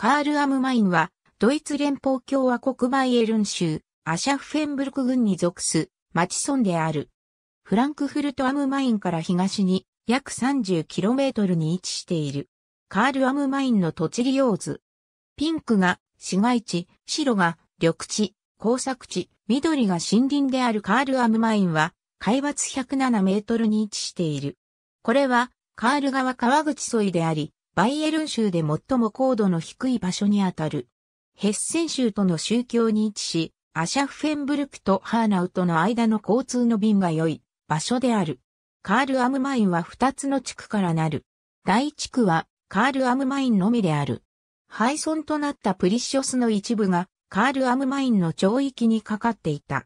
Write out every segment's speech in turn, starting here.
カール・アムマインは、ドイツ連邦共和国バイエルン州、アシャフェンブルク郡に属す、町村である。フランクフルト・アムマインから東に、約 30km に位置している。カール・アムマインの土地利用図。ピンクが市街地、白が緑地、工作地、緑が森林であるカール・アムマインは、海抜107メートルに位置している。これは、カール川川口沿いであり、バイエルン州で最も高度の低い場所にあたる。ヘッセン州との宗教に位置し、アシャフェンブルクとハーナウとの間の交通の便が良い場所である。カールアムマインは2つの地区からなる。第地区はカールアムマインのみである。廃村となったプリシオスの一部がカールアムマインの町域にかかっていた。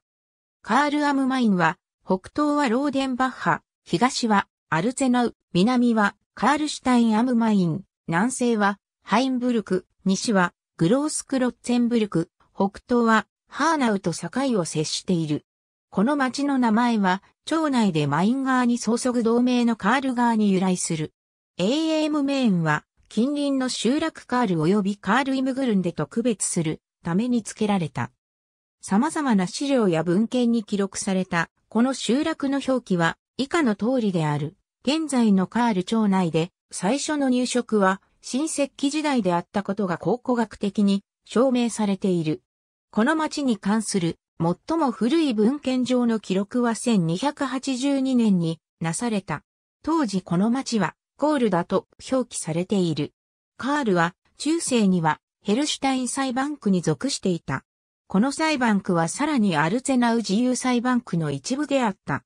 カールアムマインは北東はローデンバッハ、東はアルゼナウ、南はカールシュタインアムマイン、南西はハインブルク、西はグロースクロッツェンブルク、北東はハーナウと境を接している。この町の名前は、町内でマイン川に相続同盟のカール川に由来する。AM メインは、近隣の集落カール及びカールイムグルンでと区別するために付けられた。様々な資料や文献に記録された、この集落の表記は以下の通りである。現在のカール町内で最初の入植は新石器時代であったことが考古学的に証明されている。この町に関する最も古い文献上の記録は1282年になされた。当時この町はコールだと表記されている。カールは中世にはヘルシュタイン裁判区に属していた。この裁判区はさらにアルゼナウ自由裁判区の一部であった。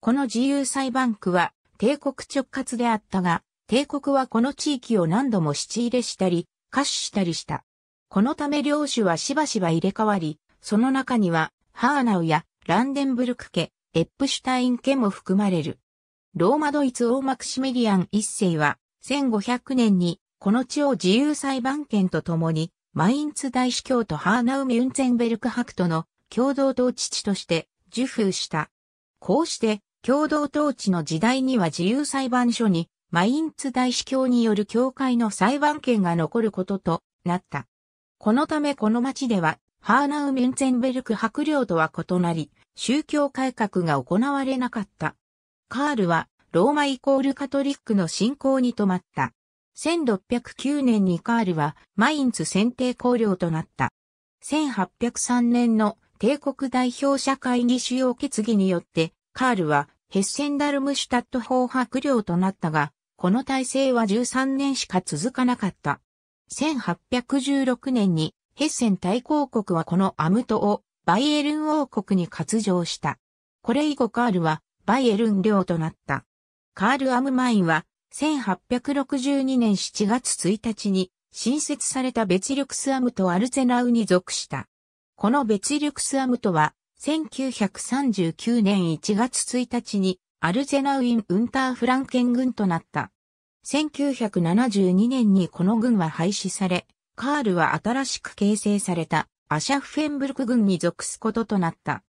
この自由裁判区は帝国直轄であったが、帝国はこの地域を何度も質入れしたり、歌手したりした。このため領主はしばしば入れ替わり、その中には、ハーナウやランデンブルク家、エップシュタイン家も含まれる。ローマドイツ王マクシミリアン一世は、1500年に、この地を自由裁判権とともに、マインツ大司教とハーナウミュンツェンベルク博との共同統治地として受封した。こうして共同統治の時代には自由裁判所にマインツ大司教による教会の裁判権が残ることとなった。このためこの町では、ハーナウ・メンツェンベルク伯領とは異なり、宗教改革が行われなかった。カールは、ローマイコールカトリックの信仰に止まった。1609年にカールは、マインツ選定公領となった。1803年の帝国代表者会議主要決議によって、カールはヘッセンダルムシュタット法白領となったが、この体制は13年しか続かなかった。1816年にヘッセン大公国はこのアムトをバイエルン王国に割譲した。これ以後カールはバイエルン領となった。カール・アムマインは1862年7月1日に新設された別クスアムトアルゼナウに属した。この別クスアムトは1939年1月1日にアルゼナウィン・ウンター・フランケン軍となった。1972年にこの軍は廃止され、カールは新しく形成されたアシャフフェンブルク軍に属すこととなった。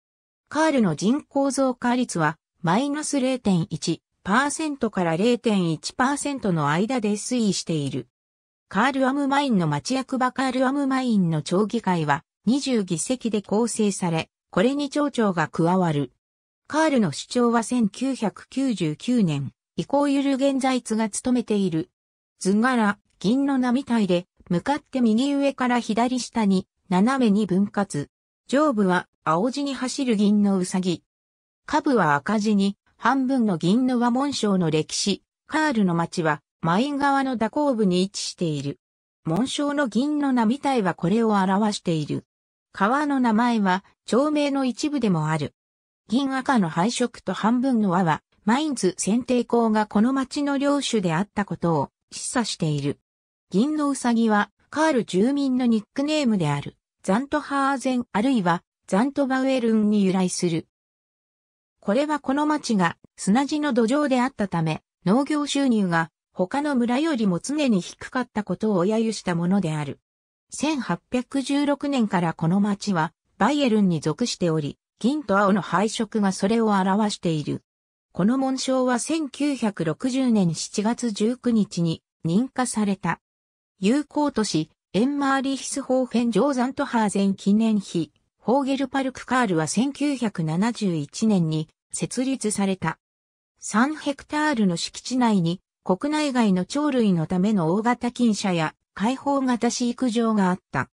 カールの人口増加率はマイナス0.1%から0.1%の間で推移している。カール・アムマインの町役場カール・アムマインの町議会は20議席で構成され、これに町長が加わる。カールの主張は1999年、イコーユル現在津が務めている。図柄、銀の波体で、向かって右上から左下に、斜めに分割。上部は青地に走る銀のうさぎ。下部は赤地に、半分の銀の和紋章の歴史、カールの町は、マイン川の蛇行部に位置している。紋章の銀の波体はこれを表している。川の名前は町名の一部でもある。銀赤の配色と半分の和は、マインズ選定校がこの町の領主であったことを示唆している。銀のうさぎは、カール住民のニックネームである、ザントハーゼンあるいはザントバウエルンに由来する。これはこの町が砂地の土壌であったため、農業収入が他の村よりも常に低かったことを揶揄したものである。1816年からこの町はバイエルンに属しており、銀と青の配色がそれを表している。この紋章は1960年7月19日に認可された。友好都市、エンマーリヒスホーフェン・ジョーザントハーゼン記念碑、ホーゲルパルクカールは1971年に設立された。3ヘクタールの敷地内に国内外の鳥類のための大型菌舎や開放型飼育場があった。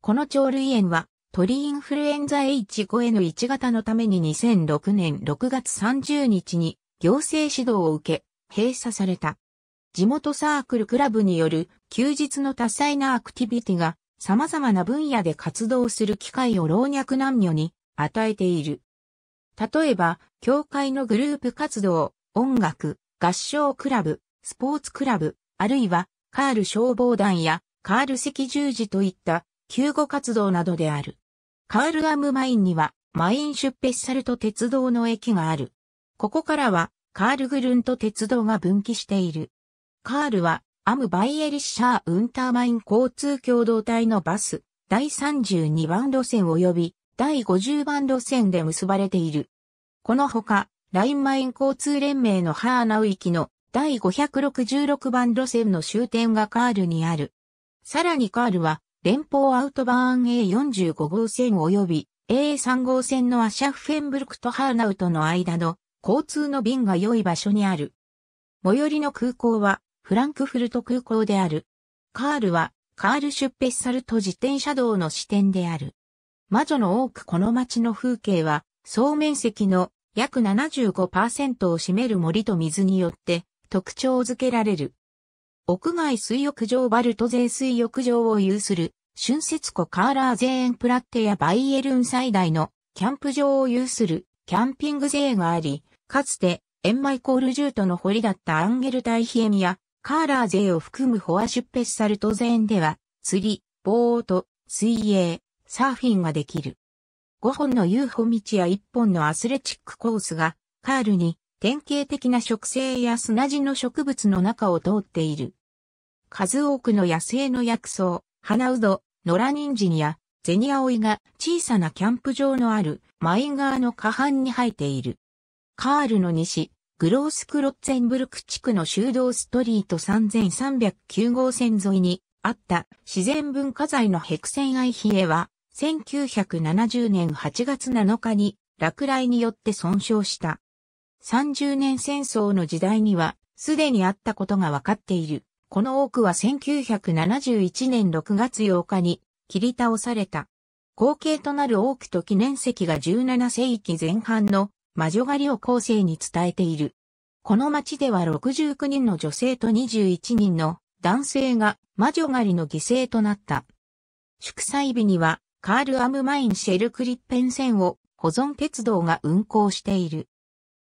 この鳥類園は鳥インフルエンザ H5N1 型のために2006年6月30日に行政指導を受け閉鎖された。地元サークルクラブによる休日の多彩なアクティビティが様々な分野で活動する機会を老若男女に与えている。例えば、教会のグループ活動、音楽、合唱クラブ、スポーツクラブ、あるいはカール消防団やカール赤十字といった救護活動などである。カールアムマインにはマイン出ッサルト鉄道の駅がある。ここからはカールグルント鉄道が分岐している。カールはアムバイエリッシャーウンターマイン交通共同体のバス第32番路線及び第50番路線で結ばれている。このほか、ラインマイン交通連盟のハーナウ行きの第566番路線の終点がカールにある。さらにカールは、連邦アウトバーン A45 号線及び A3 号線のアシャフフェンブルクとハーナウトの間の交通の便が良い場所にある。最寄りの空港はフランクフルト空港である。カールはカールシュッペッサルト自転車道の支店である。魔女の多くこの街の風景は総面積の約75%を占める森と水によって特徴づけられる。屋外水浴場バルト税水浴場を有する、春節湖カーラーゼーンプラッテやバイエルン最大のキャンプ場を有するキャンピング税があり、かつてエンマイコールジュートの堀だったアンゲルタイヒエミやカーラーゼを含むホアシュッペサルトゼーンでは、釣り、ボート、水泳、サーフィンができる。5本の遊歩道や1本のアスレチックコースがカールに典型的な植生や砂地の植物の中を通っている。数多くの野生の薬草、花うど、野良人参やゼニアオイが小さなキャンプ場のあるマイン川の下半に生えている。カールの西、グロースクロッツェンブルク地区の修道ストリート3309号線沿いにあった自然文化財のヘクセンアイヒエは1970年8月7日に落雷によって損傷した。30年戦争の時代にはすでにあったことがわかっている。この多くは1971年6月8日に切り倒された。後継となる多くと記念石が17世紀前半の魔女狩りを後世に伝えている。この町では69人の女性と21人の男性が魔女狩りの犠牲となった。祝祭日にはカール・アムマイン・シェルクリッペン線を保存鉄道が運行している。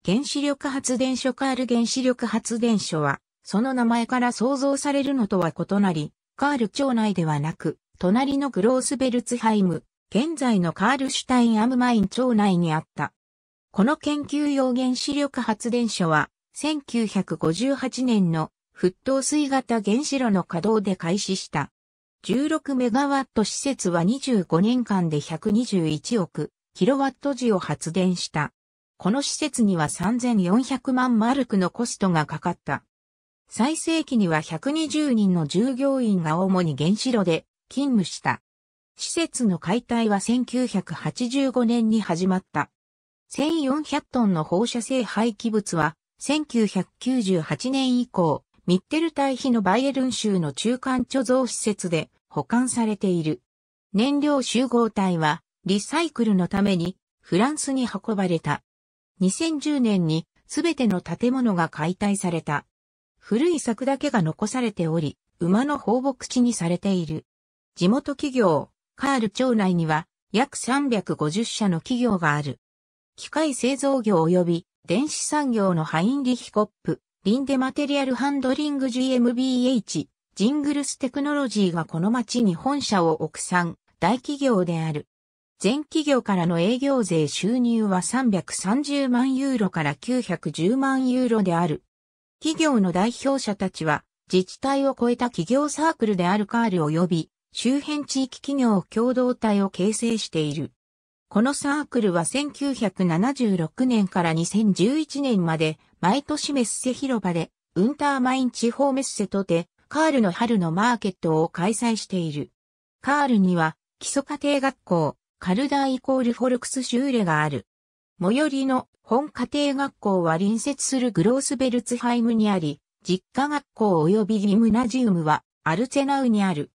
原子力発電所カール原子力発電所は、その名前から想像されるのとは異なり、カール町内ではなく、隣のグロースベルツハイム、現在のカールシュタインアムマイン町内にあった。この研究用原子力発電所は、1958年の沸騰水型原子炉の稼働で開始した。16メガワット施設は25年間で121億キロワット時を発電した。この施設には3400万マルクのコストがかかった。最盛期には120人の従業員が主に原子炉で勤務した。施設の解体は1985年に始まった。1400トンの放射性廃棄物は1998年以降、ミッテル対比のバイエルン州の中間貯蔵施設で保管されている。燃料集合体はリサイクルのためにフランスに運ばれた。2010年にすべての建物が解体された。古い柵だけが残されており、馬の放牧地にされている。地元企業、カール町内には約350社の企業がある。機械製造業及び電子産業のハインリヒコップ、リンデマテリアルハンドリング GmbH、ジングルステクノロジーがこの町に本社を置く3大企業である。全企業からの営業税収入は330万ユーロから910万ユーロである。企業の代表者たちは、自治体を超えた企業サークルであるカール及び、周辺地域企業共同体を形成している。このサークルは1976年から2011年まで、毎年メッセ広場で、ウンターマイン地方メッセとて、カールの春のマーケットを開催している。カールには、基礎家庭学校、カルダイコールフォルクスシューレがある。最寄りの本家庭学校は隣接するグロースベルツハイムにあり、実家学校及びギムナジウムはアルツェナウにある。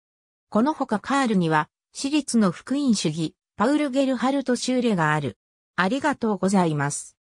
このほかカールには、私立の福音主義、パウル・ゲルハルト・シューレがある。ありがとうございます。